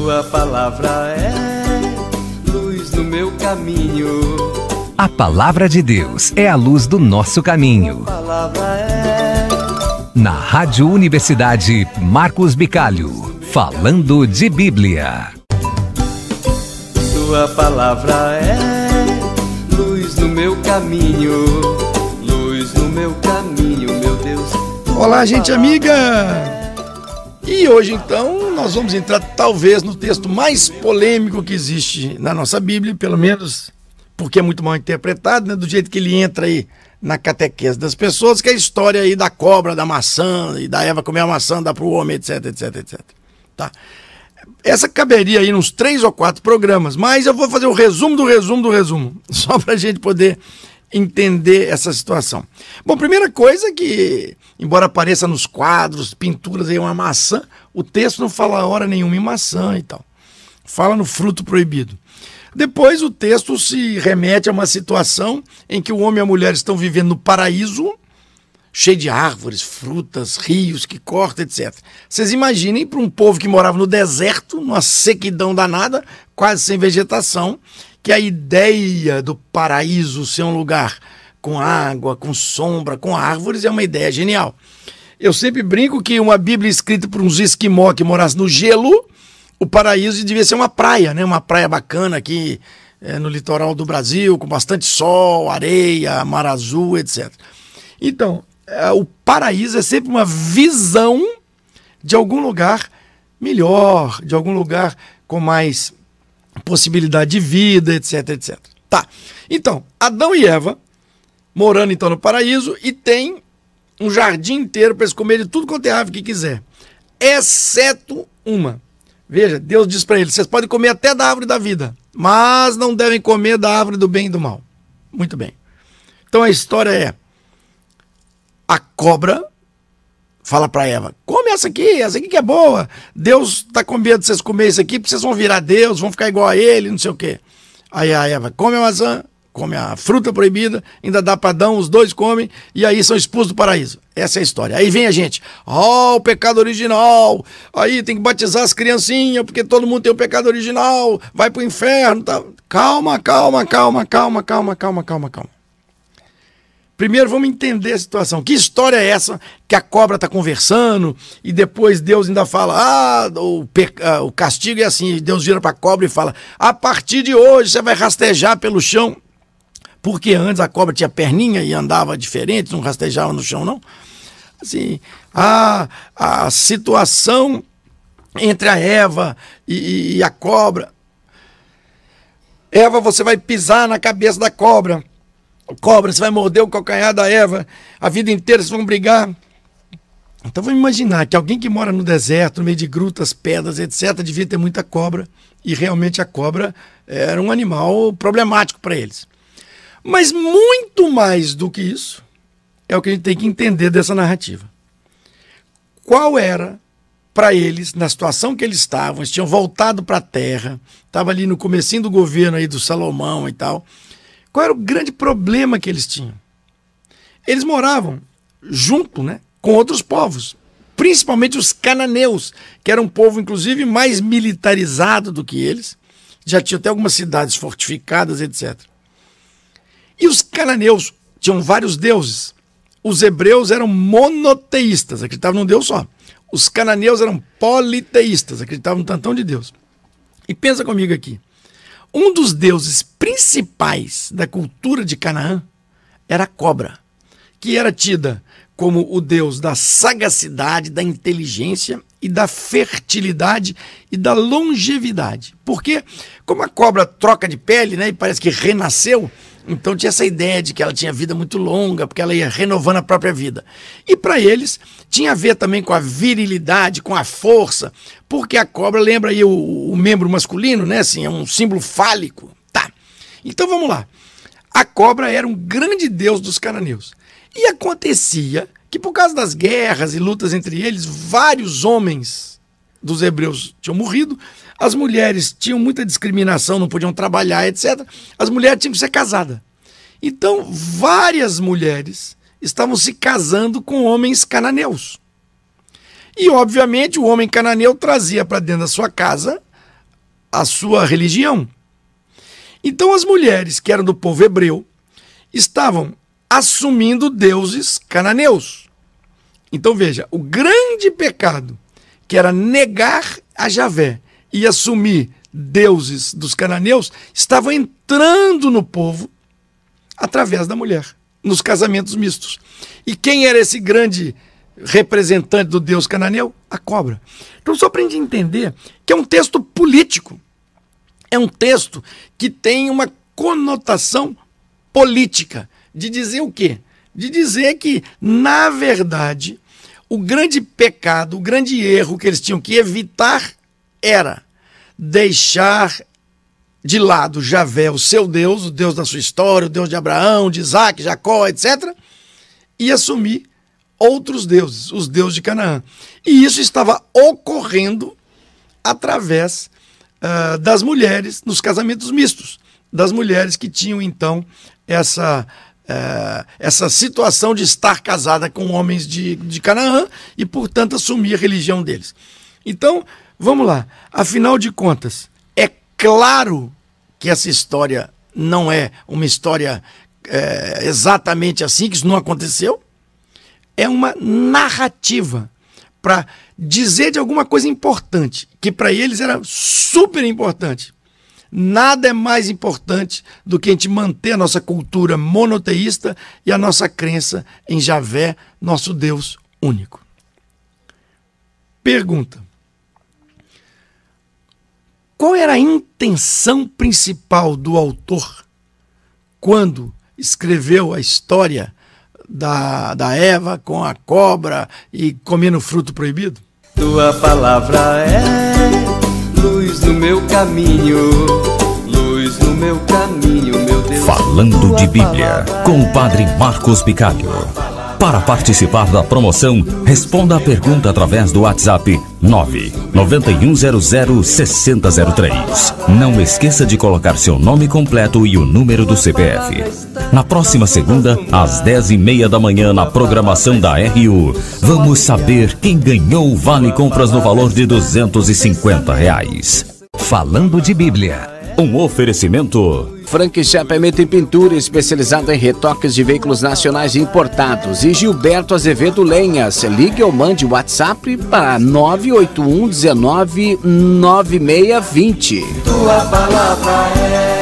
Sua palavra é luz no meu caminho. A palavra de Deus é a luz do nosso caminho. É... Na Rádio Universidade, Marcos Bicalho, falando de Bíblia. Sua palavra é luz no meu caminho. Luz no meu caminho, meu Deus. Olá, gente amiga! É e hoje, então, nós vamos entrar talvez no texto mais polêmico que existe na nossa Bíblia, pelo menos porque é muito mal interpretado, né? do jeito que ele entra aí na catequese das pessoas, que é a história aí da cobra, da maçã, e da Eva comer a maçã, dá para o homem, etc, etc, etc. Tá? Essa caberia aí nos três ou quatro programas, mas eu vou fazer o resumo do resumo do resumo, só para a gente poder entender essa situação? Bom, primeira coisa é que, embora apareça nos quadros, pinturas aí uma maçã, o texto não fala hora nenhuma em maçã e tal. Fala no fruto proibido. Depois o texto se remete a uma situação em que o homem e a mulher estão vivendo no paraíso, cheio de árvores, frutas, rios que corta, etc. Vocês imaginem para um povo que morava no deserto, numa sequidão danada, quase sem vegetação, que a ideia do paraíso ser um lugar com água, com sombra, com árvores é uma ideia genial. Eu sempre brinco que uma Bíblia escrita por uns esquimó que morasse no gelo, o paraíso devia ser uma praia, né? Uma praia bacana aqui é, no litoral do Brasil, com bastante sol, areia, mar azul, etc. Então, é, o paraíso é sempre uma visão de algum lugar melhor, de algum lugar com mais possibilidade de vida, etc, etc. Tá. Então, Adão e Eva morando então no paraíso e tem um jardim inteiro para eles comerem tudo quanto é ave que quiser, exceto uma. Veja, Deus diz para eles: vocês podem comer até da árvore da vida, mas não devem comer da árvore do bem e do mal. Muito bem. Então a história é: a cobra fala para Eva: come essa aqui, essa aqui que é boa. Deus tá com medo de vocês comer isso aqui, porque vocês vão virar Deus, vão ficar igual a ele, não sei o quê. Aí a Eva come a maçã, come a fruta proibida, ainda dá para Adão, os dois comem, e aí são expulsos do paraíso. Essa é a história. Aí vem a gente, ó, oh, o pecado original, aí tem que batizar as criancinhas, porque todo mundo tem o pecado original, vai pro inferno. Tá... Calma, calma, calma, calma, calma, calma, calma, calma. Primeiro vamos entender a situação. Que história é essa que a cobra está conversando e depois Deus ainda fala: ah, o, ah, o castigo é assim. Deus vira para a cobra e fala: a partir de hoje você vai rastejar pelo chão. Porque antes a cobra tinha perninha e andava diferente, não rastejava no chão, não. Assim, a, a situação entre a Eva e, e a cobra. Eva, você vai pisar na cabeça da cobra cobra, você vai morder o calcanhar da Eva a vida inteira, vocês vão brigar. Então vamos imaginar que alguém que mora no deserto, no meio de grutas, pedras, etc., devia ter muita cobra. E realmente a cobra era um animal problemático para eles. Mas muito mais do que isso é o que a gente tem que entender dessa narrativa. Qual era para eles, na situação que eles estavam, eles tinham voltado para a terra, estava ali no comecinho do governo aí do Salomão e tal, qual era o grande problema que eles tinham? Eles moravam junto né, com outros povos, principalmente os cananeus, que era um povo, inclusive, mais militarizado do que eles. Já tinha até algumas cidades fortificadas, etc. E os cananeus tinham vários deuses. Os hebreus eram monoteístas, acreditavam num Deus só. Os cananeus eram politeístas, acreditavam num tantão de Deus. E pensa comigo aqui. Um dos deuses principais da cultura de Canaã era a cobra, que era tida como o deus da sagacidade, da inteligência e da fertilidade e da longevidade. Porque, como a cobra troca de pele né, e parece que renasceu, então tinha essa ideia de que ela tinha vida muito longa, porque ela ia renovando a própria vida. E para eles tinha a ver também com a virilidade, com a força, porque a cobra lembra aí o, o membro masculino, né? Assim, é um símbolo fálico. Tá. Então vamos lá. A cobra era um grande deus dos cananeus. E acontecia que por causa das guerras e lutas entre eles, vários homens dos hebreus tinham morrido, as mulheres tinham muita discriminação, não podiam trabalhar, etc. As mulheres tinham que ser casadas. Então, várias mulheres estavam se casando com homens cananeus. E, obviamente, o homem cananeu trazia para dentro da sua casa a sua religião. Então, as mulheres que eram do povo hebreu estavam assumindo deuses cananeus. Então, veja, o grande pecado que era negar a Javé e assumir deuses dos cananeus, estavam entrando no povo através da mulher, nos casamentos mistos. E quem era esse grande representante do deus cananeu? A cobra. Então só para a gente entender que é um texto político. É um texto que tem uma conotação política de dizer o quê? De dizer que, na verdade, o grande pecado, o grande erro que eles tinham que evitar era deixar de lado Javé, o seu Deus, o Deus da sua história, o Deus de Abraão, de Isaac, Jacó, etc., e assumir outros deuses, os deuses de Canaã. E isso estava ocorrendo através uh, das mulheres nos casamentos mistos, das mulheres que tinham então essa é, essa situação de estar casada com homens de, de Canaã e, portanto, assumir a religião deles. Então, vamos lá. Afinal de contas, é claro que essa história não é uma história é, exatamente assim, que isso não aconteceu. É uma narrativa para dizer de alguma coisa importante, que para eles era super importante. Nada é mais importante do que a gente manter a nossa cultura monoteísta e a nossa crença em Javé, nosso Deus único. Pergunta: Qual era a intenção principal do autor quando escreveu a história da, da Eva com a cobra e comendo fruto proibido? Tua palavra é luz no meu caminho, luz no meu caminho, meu Deus. Falando de Bíblia, com o Padre Marcos Picalho. Para participar da promoção, responda a pergunta através do WhatsApp 991006003. Não esqueça de colocar seu nome completo e o número do CPF. Na próxima segunda, às 10h30 da manhã, na programação da RU, vamos saber quem ganhou o Vale Compras no valor de 250 reais. Falando de Bíblia. Um oferecimento. Frank Chapeamento é e Pintura, especializado em retoques de veículos nacionais e importados. E Gilberto Azevedo Lenhas. Ligue ou mande WhatsApp para 981 19 9620. Tua palavra é